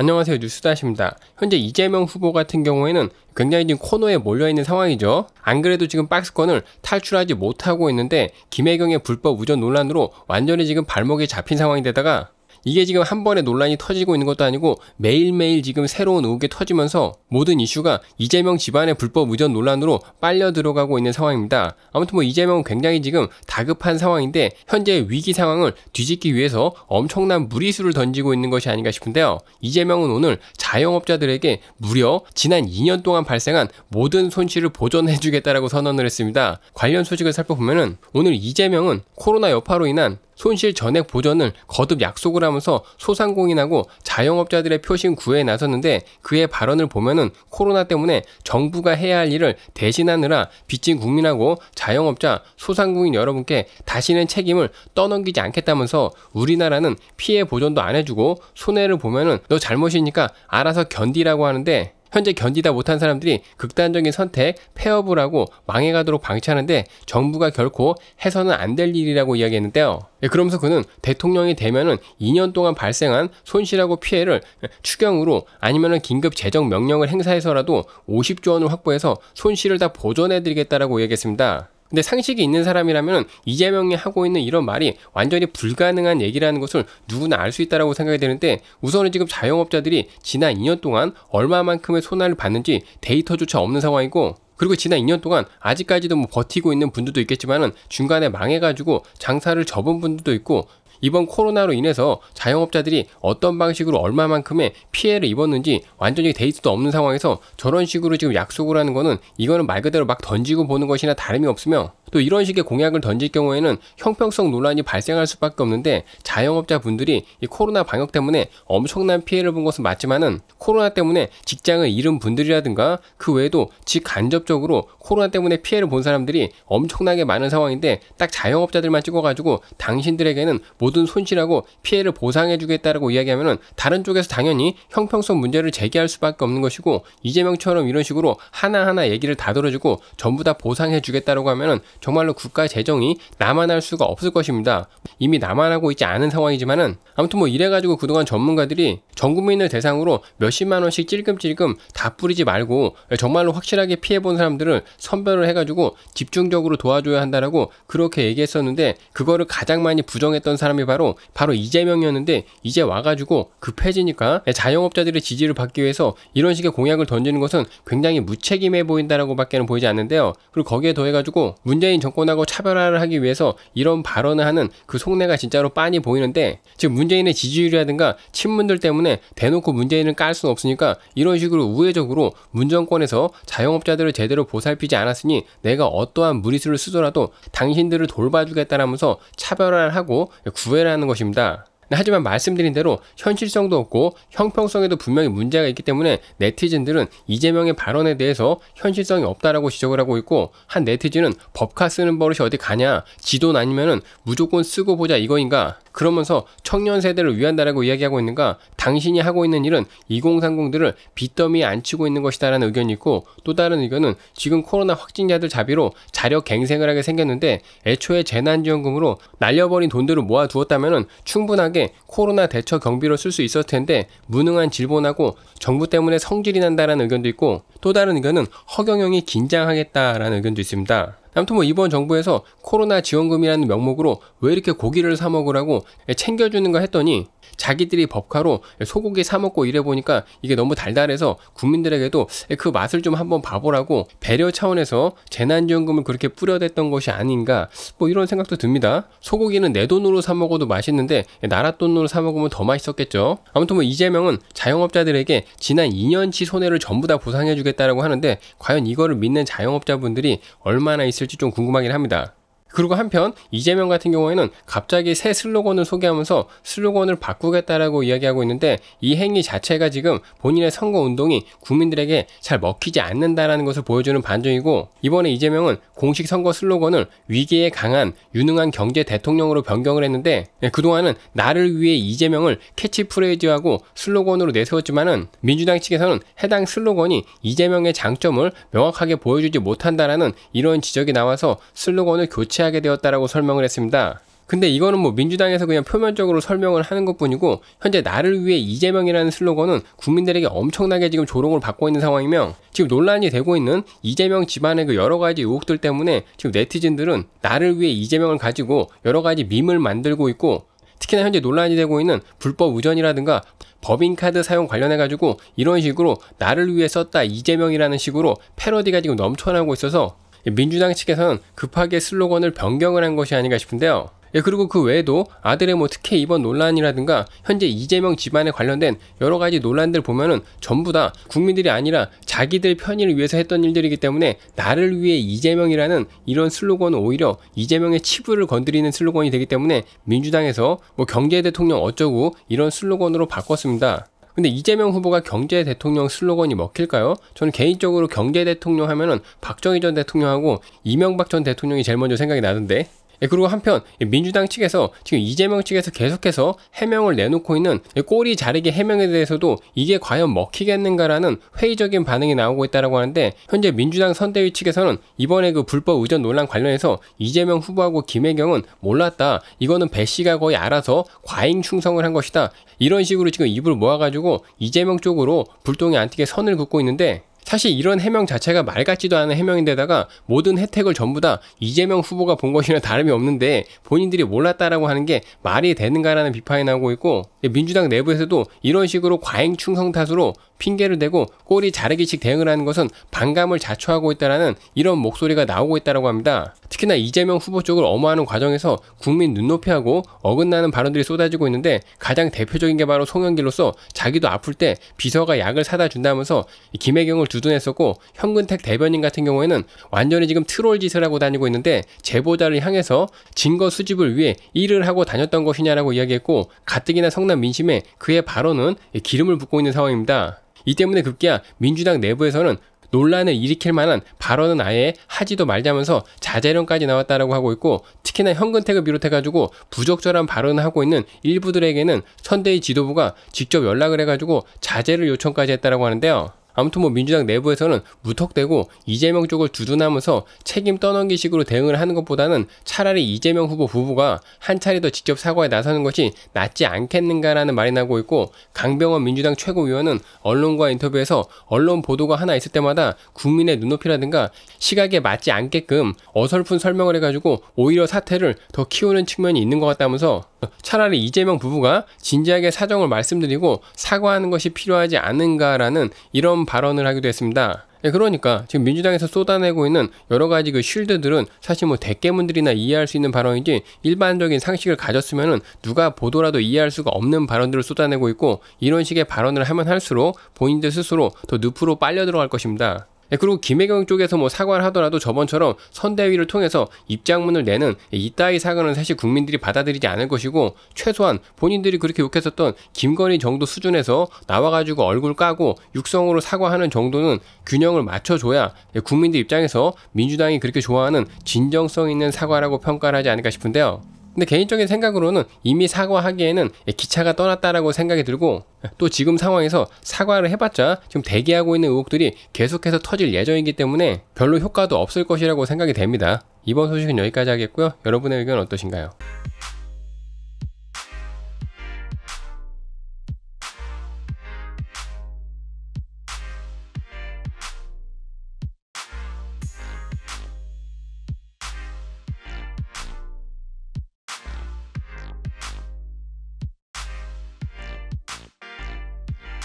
안녕하세요 뉴스다십니다. 현재 이재명 후보 같은 경우에는 굉장히 지금 코너에 몰려있는 상황이죠. 안 그래도 지금 박스권을 탈출하지 못하고 있는데 김혜경의 불법 우전 논란으로 완전히 지금 발목이 잡힌 상황이 되다가 이게 지금 한 번에 논란이 터지고 있는 것도 아니고 매일매일 지금 새로운 의혹이 터지면서 모든 이슈가 이재명 집안의 불법 의전 논란으로 빨려 들어가고 있는 상황입니다. 아무튼 뭐 이재명은 굉장히 지금 다급한 상황인데 현재 위기 상황을 뒤집기 위해서 엄청난 무리수를 던지고 있는 것이 아닌가 싶은데요. 이재명은 오늘 자영업자들에게 무려 지난 2년 동안 발생한 모든 손실을 보전해주겠다라고 선언을 했습니다. 관련 소식을 살펴보면은 오늘 이재명은 코로나 여파로 인한 손실 전액 보전을 거듭 약속을 하면서 소상공인하고 자영업자들의 표심 구애에 나섰는데 그의 발언을 보면은 코로나 때문에 정부가 해야 할 일을 대신하느라 빚진 국민하고 자영업자, 소상공인 여러분께 다시는 책임을 떠넘기지 않겠다면서 우리나라는 피해 보전도 안 해주고 손해를 보면은 너 잘못이니까 알아서 견디라고 하는데 현재 견디다 못한 사람들이 극단적인 선택, 폐업을 하고 망해가도록 방치하는데 정부가 결코 해서는 안 될 일이라고 이야기했는데요. 예, 그러면서 그는 대통령이 되면은 2년 동안 발생한 손실하고 피해를 추경으로 아니면은 긴급 재정 명령을 행사해서라도 50조 원을 확보해서 손실을 다 보전해드리겠다라고 야기했습니다 근데 상식이 있는 사람이라면 이재명이 하고 있는 이런 말이 완전히 불가능한 얘기라는 것을 누구나 알 수 있다라고 생각이 되는데 우선은 지금 자영업자들이 지난 2년 동안 얼마만큼의 손해를 봤는지 데이터조차 없는 상황이고 그리고 지난 2년 동안 아직까지도 뭐 버티고 있는 분들도 있겠지만은 중간에 망해가지고 장사를 접은 분들도 있고 이번 코로나로 인해서 자영업자들이 어떤 방식으로 얼마만큼의 피해를 입었는지 완전히 데이트도 없는 상황에서 저런 식으로 지금 약속을 하는 거는 이거는 말 그대로 막 던지고 보는 것이나 다름이 없으며 또 이런 식의 공약을 던질 경우에는 형평성 논란이 발생할 수밖에 없는데 자영업자분들이 이 코로나 방역 때문에 엄청난 피해를 본 것은 맞지만은 코로나 때문에 직장을 잃은 분들이라든가 그 외에도 직간접적으로 코로나 때문에 피해를 본 사람들이 엄청나게 많은 상황인데 딱 자영업자들만 찍어가지고 당신들에게는 모든 손실하고 피해를 보상해주겠다라고 이야기하면은 다른 쪽에서 당연히 형평성 문제를 제기할 수밖에 없는 것이고 이재명처럼 이런 식으로 하나하나 얘기를 다 들어주고 전부 다 보상해주겠다라고 하면은 정말로 국가의 재정이 남아날 수가 없을 것입니다. 이미 남아나고 있지 않은 상황이지만은 아무튼 뭐 이래가지고 그동안 전문가들이 전 국민을 대상으로 몇십만 원씩 찔끔찔끔 다 뿌리지 말고 정말로 확실하게 피해본 사람들을 선별을 해가지고 집중적으로 도와줘야 한다라고 그렇게 얘기했었는데 그거를 가장 많이 부정했던 사람이 바로 바로 이재명이었는데 이제 와가지고 급해지니까 자영업자들의 지지를 받기 위해서 이런 식의 공약을 던지는 것은 굉장히 무책임해 보인다라고밖에는 보이지 않는데요. 그리고 거기에 더해가지고 문제 문재인 정권하고 차별화를 하기 위해서 이런 발언을 하는 그 속내가 진짜로 빤히 보이는데 지금 문재인의 지지율이라든가 친문들 때문에 대놓고 문재인을 깔 수는 없으니까 이런 식으로 우회적으로 문정권에서 자영업자들을 제대로 보살피지 않았으니 내가 어떠한 무리수를 쓰더라도 당신들을 돌봐주겠다라면서 차별화를 하고 구애를 하는 것입니다. 네, 하지만 말씀드린 대로 현실성도 없고 형평성에도 분명히 문제가 있기 때문에 네티즌들은 이재명의 발언에 대해서 현실성이 없다라고 지적을 하고 있고 한 네티즌은 법카 쓰는 버릇이 어디 가냐 지돈 아니면은 무조건 쓰고 보자 이거인가 그러면서 청년 세대를 위한다라고 이야기하고 있는가? 당신이 하고 있는 일은 2030들을 빚더미에 앉히고 있는 것이다라는 의견이 있고 또 다른 의견은 지금 코로나 확진자들 자비로 자력 갱생을 하게 생겼는데 애초에 재난지원금으로 날려버린 돈들을 모아두었다면 충분하게 코로나 대처 경비로 쓸 수 있었을 텐데 무능한 질본하고 정부 때문에 성질이 난다라는 의견도 있고 또 다른 의견은 허경영이 긴장하겠다라는 의견도 있습니다. 아무튼 뭐 이번 정부에서 코로나 지원금이라는 명목으로 왜 이렇게 고기를 사 먹으라고 챙겨주는가 했더니 자기들이 법카로 소고기 사 먹고 이래 보니까 이게 너무 달달해서 국민들에게도 그 맛을 좀 한번 봐보라고 배려 차원에서 재난지원금을 그렇게 뿌려댔던 것이 아닌가 뭐 이런 생각도 듭니다. 소고기는 내 돈으로 사 먹어도 맛있는데 나라 돈으로 사 먹으면 더 맛있었겠죠. 아무튼 뭐 이재명은 자영업자들에게 지난 2년치 손해를 전부 다 보상해주겠다라고 하는데 과연 이거를 믿는 자영업자분들이 얼마나 있을지 있을지 좀 궁금하긴 합니다. 그리고 한편 이재명 같은 경우에는 갑자기 새 슬로건을 소개하면서 슬로건을 바꾸겠다라고 이야기하고 있는데 이 행위 자체가 지금 본인의 선거 운동이 국민들에게 잘 먹히지 않는다라는 것을 보여주는 반증이고 이번에 이재명은 공식 선거 슬로건을 위기에 강한 유능한 경제 대통령으로 변경을 했는데 예, 그동안은 나를 위해 이재명을 캐치프레이즈하고 슬로건으로 내세웠지만은 민주당 측에서는 해당 슬로건이 이재명의 장점을 명확하게 보여주지 못한다라는 이런 지적이 나와서 슬로건을 교체 배치하게 되었다라고 설명을 했습니다. 근데 이거는 뭐 민주당에서 그냥 표면적으로 설명을 하는 것 뿐이고 현재 나를 위해 이재명이라는 슬로건은 국민들에게 엄청나게 지금 조롱을 받고 있는 상황이며 지금 논란이 되고 있는 이재명 집안의 그 여러 가지 의혹들 때문에 지금 네티즌들은 나를 위해 이재명을 가지고 여러 가지 밈을 만들고 있고 특히나 현재 논란이 되고 있는 불법 우전이라든가 법인카드 사용 관련해가지고 이런 식으로 나를 위해 썼다 이재명이라는 식으로 패러디가 지금 넘쳐나고 있어서 예, 민주당 측에서는 급하게 슬로건을 변경을 한 것이 아닌가 싶은데요. 예, 그리고 그 외에도 아들의 뭐 특혜 입원 논란이라든가 현재 이재명 집안에 관련된 여러 가지 논란들 보면은 전부 다 국민들이 아니라 자기들 편의를 위해서 했던 일들이기 때문에 나를 위해 이재명이라는 이런 슬로건은 오히려 이재명의 치부를 건드리는 슬로건이 되기 때문에 민주당에서 뭐 경제 대통령 어쩌고 이런 슬로건으로 바꿨습니다. 근데 이재명 후보가 경제 대통령 슬로건이 먹힐까요? 저는 개인적으로 경제 대통령 하면은 박정희 전 대통령하고 이명박 전 대통령이 제일 먼저 생각이 나는데 예, 그리고 한편 민주당 측에서 지금 이재명 측에서 계속해서 해명을 내놓고 있는 꼬리 자르기 해명에 대해서도 이게 과연 먹히겠는가라는 회의적인 반응이 나오고 있다라고 하는데 현재 민주당 선대위 측에서는 이번에 그 불법 의전 논란 관련해서 이재명 후보하고 김혜경은 몰랐다. 이거는 배 씨가 거의 알아서 과잉 충성을 한 것이다. 이런 식으로 지금 입을 모아가지고 이재명 쪽으로 불똥이 안튀게 선을 긋고 있는데 사실 이런 해명 자체가 말 같지도 않은 해명인데다가 모든 혜택을 전부 다 이재명 후보가 본 것이나 다름이 없는데 본인들이 몰랐다라고 하는 게 말이 되는가라는 비판이 나오고 있고 민주당 내부에서도 이런 식으로 과잉 충성 탓으로 핑계를 대고 꼬리 자르기식 대응을 하는 것은 반감을 자초하고 있다라는 이런 목소리가 나오고 있다라고 합니다. 특히나 이재명 후보 쪽을 엄호하는 과정에서 국민 눈높이하고 어긋나는 발언들이 쏟아지고 있는데 가장 대표적인 게 바로 송영길로서 자기도 아플 때 비서가 약을 사다 준다면서 김혜경을 두둔했었고 현근택 대변인 같은 경우에는 완전히 지금 트롤 짓을 하고 다니고 있는데 제보자를 향해서 증거 수집을 위해 일을 하고 다녔던 것이냐라고 이야기했고 가뜩이나 성남 민심에 그의 발언은 기름을 붓고 있는 상황입니다. 이 때문에 급기야 민주당 내부에서는 논란을 일으킬 만한 발언은 아예 하지도 말자면서 자제론까지 나왔다라고 하고 있고 특히나 현근택을 비롯해가지고 부적절한 발언을 하고 있는 일부들에게는 선대위 지도부가 직접 연락을 해가지고 자제를 요청까지 했다라고 하는데요. 아무튼 뭐 민주당 내부에서는 무턱대고 이재명 쪽을 두둔하면서 책임 떠넘기 식으로 대응을 하는 것보다는 차라리 이재명 후보 부부가 한 차례 더 직접 사과에 나서는 것이 낫지 않겠는가라는 말이 나고 있고 강병원 민주당 최고위원은 언론과 인터뷰에서 언론 보도가 하나 있을 때마다 국민의 눈높이라든가 시각에 맞지 않게끔 어설픈 설명을 해가지고 오히려 사태를 더 키우는 측면이 있는 것 같다면서 차라리 이재명 부부가 진지하게 사정을 말씀드리고 사과하는 것이 필요하지 않은가라는 이런 발언을 하기도 했습니다. 예, 그러니까 지금 민주당에서 쏟아내고 있는 여러 가지 그 쉴드들은 사실 뭐 대깨문들이나 이해할 수 있는 발언이지 일반적인 상식을 가졌으면은 누가 보더라도 이해할 수가 없는 발언들을 쏟아내고 있고 이런 식의 발언을 하면 할수록 본인들 스스로 더 늪으로 빨려 들어갈 것입니다. 네, 그리고 김혜경 쪽에서 뭐 사과를 하더라도 저번처럼 선대위를 통해서 입장문을 내는 이따위 사과는 사실 국민들이 받아들이지 않을 것이고 최소한 본인들이 그렇게 욕했었던 김건희 정도 수준에서 나와가지고 얼굴 까고 육성으로 사과하는 정도는 균형을 맞춰줘야 국민들 입장에서 민주당이 그렇게 좋아하는 진정성 있는 사과라고 평가를 하지 않을까 싶은데요. 근데 개인적인 생각으로는 이미 사과하기에는 기차가 떠났다라고 생각이 들고 또 지금 상황에서 사과를 해봤자 지금 대기하고 있는 의혹들이 계속해서 터질 예정이기 때문에 별로 효과도 없을 것이라고 생각이 됩니다. 이번 소식은 여기까지 하겠고요. 여러분의 의견 어떠신가요?